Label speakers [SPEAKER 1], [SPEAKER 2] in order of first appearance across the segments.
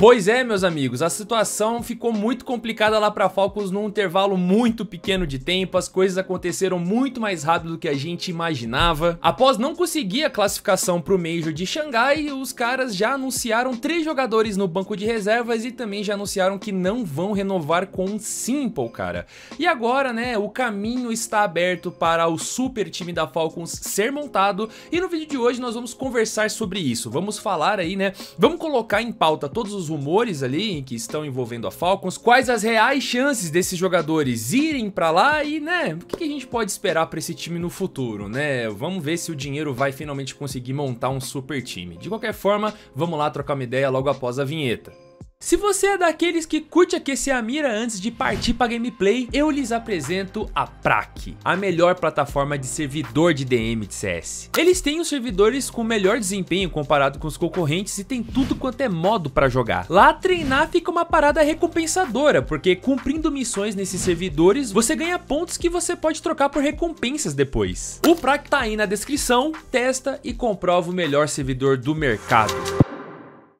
[SPEAKER 1] Pois é, meus amigos, a situação ficou muito complicada lá para Falcons num intervalo muito pequeno de tempo, as coisas aconteceram muito mais rápido do que a gente imaginava. Após não conseguir a classificação pro Major de Xangai, os caras já anunciaram três jogadores no banco de reservas e também já anunciaram que não vão renovar com o Simple, cara. E agora, né, o caminho está aberto para o super time da Falcons ser montado e no vídeo de hoje nós vamos conversar sobre isso. Vamos falar aí, né, vamos colocar em pauta todos os os rumores ali que estão envolvendo a Falcons, quais as reais chances desses jogadores irem para lá e, né, o que a gente pode esperar para esse time no futuro, né? Vamos ver se o dinheiro vai finalmente conseguir montar um super time. De qualquer forma, vamos lá trocar uma ideia logo após a vinheta. Se você é daqueles que curte aquecer a mira antes de partir para gameplay, eu lhes apresento a Prac, a melhor plataforma de servidor de DM de CS. Eles têm os servidores com melhor desempenho comparado com os concorrentes e tem tudo quanto é modo para jogar. Lá treinar fica uma parada recompensadora, porque cumprindo missões nesses servidores, você ganha pontos que você pode trocar por recompensas depois. O Prac tá aí na descrição, testa e comprova o melhor servidor do mercado.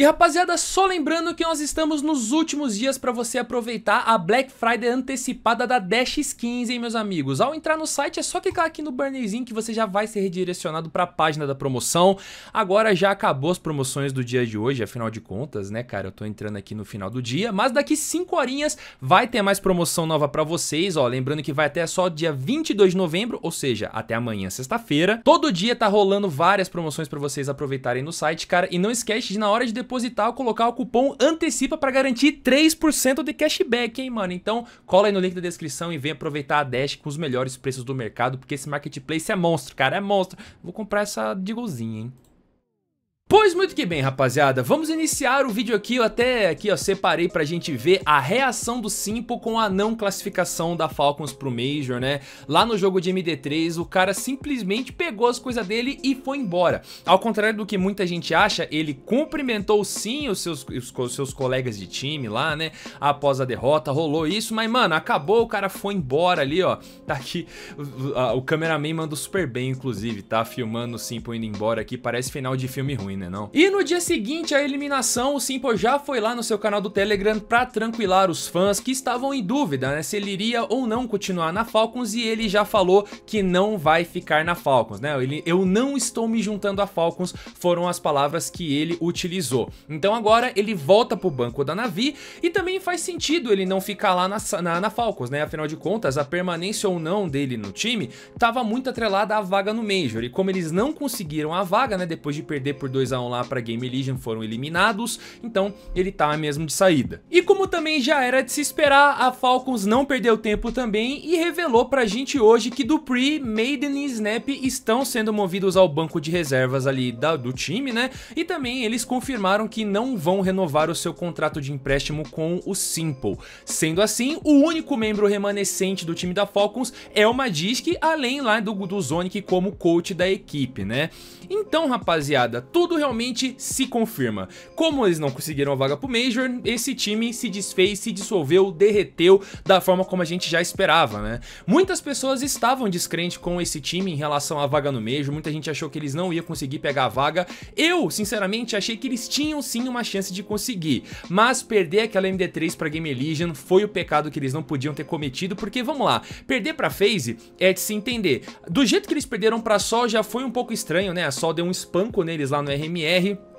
[SPEAKER 1] E rapaziada, só lembrando que nós estamos nos últimos dias para você aproveitar a Black Friday antecipada da Dash Skins, hein, meus amigos? Ao entrar no site é só clicar aqui no bannerzinho que você já vai ser redirecionado para a página da promoção. Agora já acabou as promoções do dia de hoje, afinal de contas, né, cara? Eu tô entrando aqui no final do dia, mas daqui 5 horinhas vai ter mais promoção nova para vocês, ó, lembrando que vai até só dia 22 de novembro, ou seja, até amanhã, sexta-feira. Todo dia tá rolando várias promoções para vocês aproveitarem no site, cara, e não esquece de na hora de depositar ou colocar o cupom antecipa para garantir 3% de cashback, hein, mano? Então, cola aí no link da descrição e vem aproveitar a Dash com os melhores preços do mercado, porque esse marketplace é monstro, cara, é monstro. Vou comprar essa de golzinha, hein? Pois muito que bem, rapaziada, vamos iniciar o vídeo aqui, eu até aqui ó, separei pra gente ver a reação do Simpo com a não classificação da Falcons pro Major, né? Lá no jogo de MD3, o cara simplesmente pegou as coisas dele e foi embora. Ao contrário do que muita gente acha, ele cumprimentou sim os seus, os, os seus colegas de time lá, né? Após a derrota, rolou isso, mas mano, acabou, o cara foi embora ali, ó. Tá aqui, o, a, o cameraman mandou super bem, inclusive, tá? Filmando o Simpo indo embora aqui, parece final de filme ruim, né? né não? E no dia seguinte à eliminação, o Simple já foi lá no seu canal do Telegram pra tranquilar os fãs que estavam em dúvida, né, se ele iria ou não continuar na Falcons e ele já falou que não vai ficar na Falcons, né? Ele, eu não estou me juntando a Falcons, foram as palavras que ele utilizou. Então agora ele volta pro banco da Navi e também faz sentido ele não ficar lá na, na, na Falcons, né? Afinal de contas, a permanência ou não dele no time estava muito atrelada à vaga no Major e como eles não conseguiram a vaga, né, depois de perder por dois 2 lá para Game Legion foram eliminados, então ele tá mesmo de saída. E como também já era de se esperar, a Falcons não perdeu tempo também e revelou pra gente hoje que Dupree, Maiden e Snap estão sendo movidos ao banco de reservas ali da, do time, né? E também eles confirmaram que não vão renovar o seu contrato de empréstimo com o Simple. Sendo assim, o único membro remanescente do time da Falcons é o Magisk, além lá do, do Zonic como coach da equipe, né? Então, rapaziada, tudo realmente se confirma. Como eles não conseguiram a vaga pro Major, esse time se desfez, se dissolveu, derreteu da forma como a gente já esperava, né? Muitas pessoas estavam descrentes com esse time em relação à vaga no Major, muita gente achou que eles não iam conseguir pegar a vaga. Eu, sinceramente, achei que eles tinham sim uma chance de conseguir, mas perder aquela MD3 para Game Legion foi o pecado que eles não podiam ter cometido, porque vamos lá, perder para FaZe é de se entender. Do jeito que eles perderam para Sol já foi um pouco estranho, né? A Sol deu um espanco neles lá no RM MR.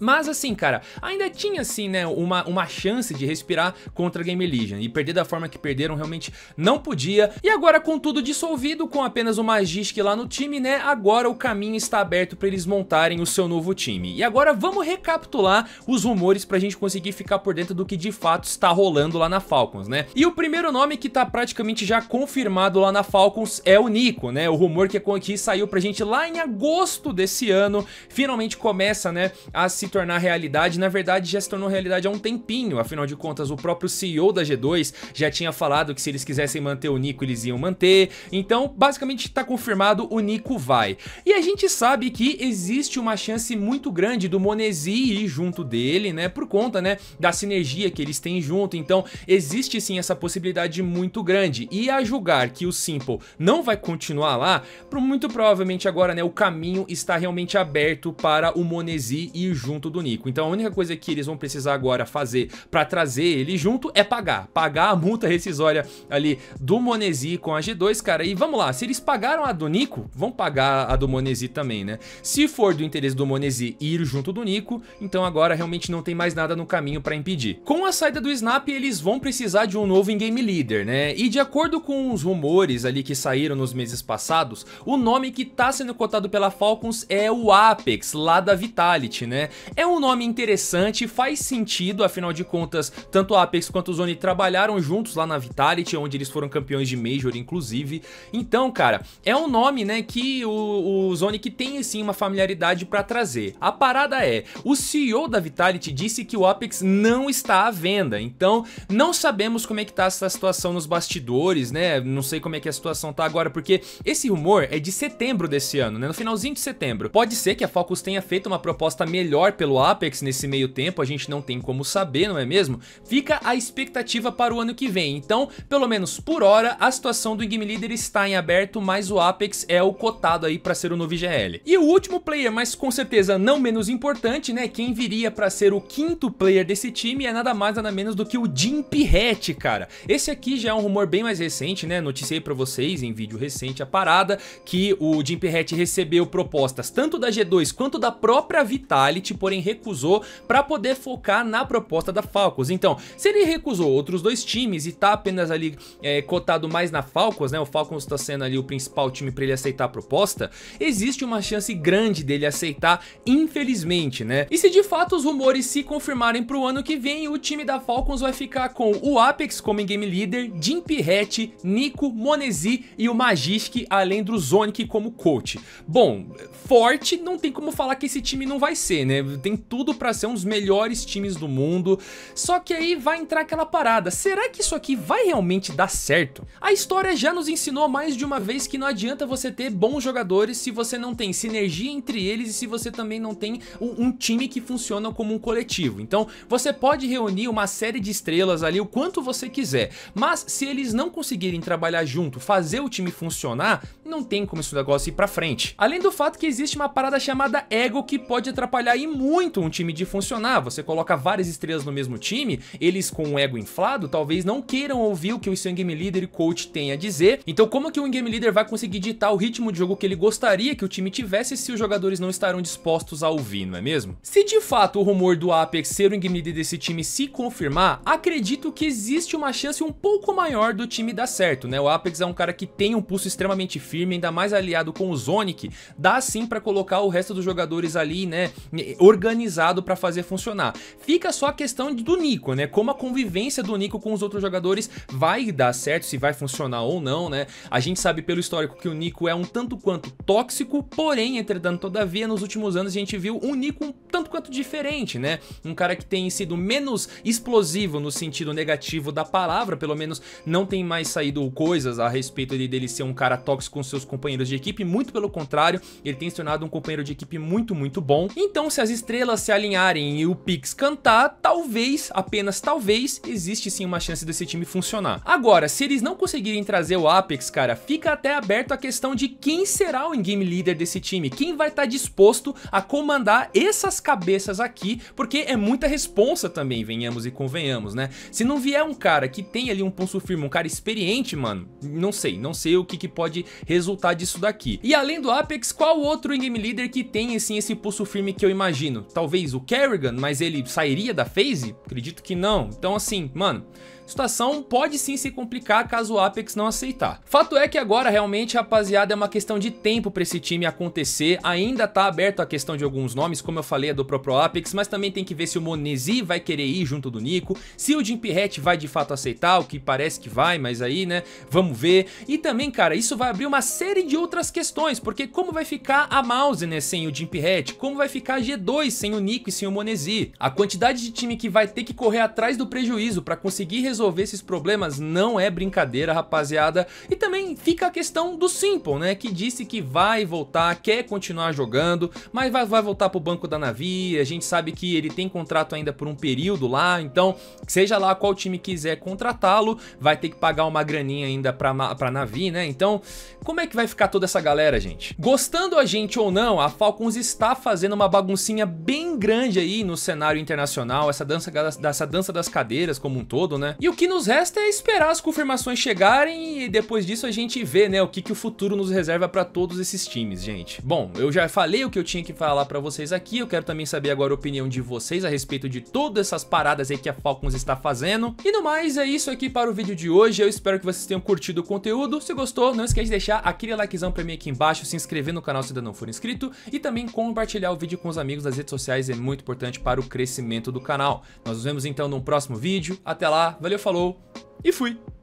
[SPEAKER 1] Mas assim, cara, ainda tinha assim, né, uma, uma chance de respirar contra a Game Legion. E perder da forma que perderam realmente não podia. E agora com tudo dissolvido, com apenas o Magisk lá no time, né, agora o caminho está aberto para eles montarem o seu novo time. E agora vamos recapitular os rumores pra gente conseguir ficar por dentro do que de fato está rolando lá na Falcons, né? E o primeiro nome que tá praticamente já confirmado lá na Falcons é o Nico, né? O rumor que, é que saiu pra gente lá em agosto desse ano, finalmente começa, né, a se tornar realidade, na verdade já se tornou realidade há um tempinho, afinal de contas o próprio CEO da G2 já tinha falado que se eles quisessem manter o Nico eles iam manter, então basicamente está confirmado o Nico vai. E a gente sabe que existe uma chance muito grande do Monesi ir junto dele, né, por conta né, da sinergia que eles têm junto, então existe sim essa possibilidade muito grande, e a julgar que o Simple não vai continuar lá, muito provavelmente agora né, o caminho está realmente aberto para o Monesi ir junto junto do Nico. Então a única coisa que eles vão precisar agora fazer para trazer ele junto é pagar. Pagar a multa rescisória ali do Monesi com a G2, cara. E vamos lá, se eles pagaram a do Nico, vão pagar a do Monesi também, né? Se for do interesse do Monesi ir junto do Nico, então agora realmente não tem mais nada no caminho para impedir. Com a saída do Snap, eles vão precisar de um novo in-game leader, né? E de acordo com os rumores ali que saíram nos meses passados, o nome que tá sendo cotado pela Falcons é o Apex, lá da Vitality, né? É um nome interessante, faz sentido, afinal de contas, tanto a Apex quanto o Zone trabalharam juntos lá na Vitality, onde eles foram campeões de Major, inclusive. Então, cara, é um nome, né, que o, o Zonic tem, sim, uma familiaridade para trazer. A parada é, o CEO da Vitality disse que o Apex não está à venda, então não sabemos como é que tá essa situação nos bastidores, né, não sei como é que a situação tá agora, porque esse rumor é de setembro desse ano, né, no finalzinho de setembro. Pode ser que a Focus tenha feito uma proposta melhor pelo Apex nesse meio tempo, a gente não tem como saber, não é mesmo? Fica a expectativa para o ano que vem. Então, pelo menos por hora, a situação do Game Leader está em aberto, mas o Apex é o cotado aí para ser o novo IGL. E o último player, mas com certeza não menos importante, né? Quem viria para ser o quinto player desse time é nada mais nada menos do que o Jim Pirrete, cara. Esse aqui já é um rumor bem mais recente, né? Noticiei para vocês em vídeo recente a parada que o Jim Pirrete recebeu propostas tanto da G2 quanto da própria Vitality porém recusou para poder focar na proposta da Falcons. Então, se ele recusou outros dois times e tá apenas ali é, cotado mais na Falcons, né? O Falcons está sendo ali o principal time para ele aceitar a proposta, existe uma chance grande dele aceitar, infelizmente, né? E se de fato os rumores se confirmarem para o ano que vem, o time da Falcons vai ficar com o Apex como game leader, Jim Pirret, Nico, Monesi e o Magisk, além do Zonic como coach. Bom, forte, não tem como falar que esse time não vai ser, né? É, tem tudo para ser um dos melhores times do mundo. Só que aí vai entrar aquela parada. Será que isso aqui vai realmente dar certo? A história já nos ensinou mais de uma vez que não adianta você ter bons jogadores se você não tem sinergia entre eles e se você também não tem um time que funciona como um coletivo. Então, você pode reunir uma série de estrelas ali o quanto você quiser, mas se eles não conseguirem trabalhar junto, fazer o time funcionar, não tem como esse negócio ir pra frente. Além do fato que existe uma parada chamada ego que pode atrapalhar muito um time de funcionar. Você coloca várias estrelas no mesmo time, eles com o ego inflado talvez não queiram ouvir o que o seu game leader e coach tem a dizer. Então como que o game leader vai conseguir ditar o ritmo de jogo que ele gostaria que o time tivesse se os jogadores não estarão dispostos a ouvir, não é mesmo? Se de fato o rumor do Apex ser o game leader desse time se confirmar, acredito que existe uma chance um pouco maior do time dar certo, né? O Apex é um cara que tem um pulso extremamente firme, ainda mais aliado com o Zonic, dá sim para colocar o resto dos jogadores ali, né, organizado para fazer funcionar. Fica só a questão do Nico, né? Como a convivência do Nico com os outros jogadores vai dar certo, se vai funcionar ou não, né? A gente sabe pelo histórico que o Nico é um tanto quanto tóxico, porém, entretanto, todavia, nos últimos anos a gente viu um Nico um tanto quanto diferente, né? Um cara que tem sido menos explosivo no sentido negativo da palavra, pelo menos não tem mais saído coisas a respeito dele ser um cara tóxico com seus companheiros de equipe, muito pelo contrário, ele tem se tornado um companheiro de equipe muito, muito bom. Então, se a as estrelas se alinharem e o Pix cantar, talvez, apenas talvez, existe sim uma chance desse time funcionar. Agora, se eles não conseguirem trazer o Apex, cara, fica até aberto a questão de quem será o in-game leader desse time, quem vai estar tá disposto a comandar essas cabeças aqui, porque é muita responsa também, venhamos e convenhamos, né? Se não vier um cara que tem ali um pulso firme, um cara experiente, mano, não sei, não sei o que, que pode resultar disso daqui. E além do Apex, qual outro in-game leader que tem, assim, esse pulso firme que eu imagino? imagino, talvez o Kerrigan, mas ele sairia da phase? Acredito que não. Então, assim, mano, situação pode sim se complicar caso o Apex não aceitar. Fato é que agora realmente, rapaziada, é uma questão de tempo para esse time acontecer. Ainda tá aberto a questão de alguns nomes, como eu falei, é do próprio Apex, mas também tem que ver se o Monesi vai querer ir junto do Nico, se o Jim Pirret vai de fato aceitar, o que parece que vai, mas aí, né, vamos ver. E também, cara, isso vai abrir uma série de outras questões, porque como vai ficar a Mouse, né, sem o Jim Pirret? Como vai ficar a G2 sem o Nico e sem o Monesi? A quantidade de time que vai ter que correr atrás do prejuízo para conseguir resolver resolver esses problemas não é brincadeira, rapaziada. E também fica a questão do Simple, né? Que disse que vai voltar, quer continuar jogando, mas vai, vai voltar pro banco da Navi. A gente sabe que ele tem contrato ainda por um período lá, então seja lá qual time quiser contratá-lo, vai ter que pagar uma graninha ainda pra, pra Navi, né? Então, como é que vai ficar toda essa galera, gente? Gostando a gente ou não, a Falcons está fazendo uma baguncinha bem grande aí no cenário internacional, essa dança, essa dança das cadeiras como um todo, né? E e o que nos resta é esperar as confirmações chegarem e depois disso a gente vê, né, o que, que o futuro nos reserva para todos esses times, gente. Bom, eu já falei o que eu tinha que falar para vocês aqui, eu quero também saber agora a opinião de vocês a respeito de todas essas paradas aí que a Falcons está fazendo. E no mais, é isso aqui para o vídeo de hoje, eu espero que vocês tenham curtido o conteúdo. Se gostou, não esquece de deixar aquele likezão para mim aqui embaixo, se inscrever no canal se ainda não for inscrito e também compartilhar o vídeo com os amigos nas redes sociais, é muito importante para o crescimento do canal. Nós nos vemos então no próximo vídeo, até lá, valeu! falou e fui!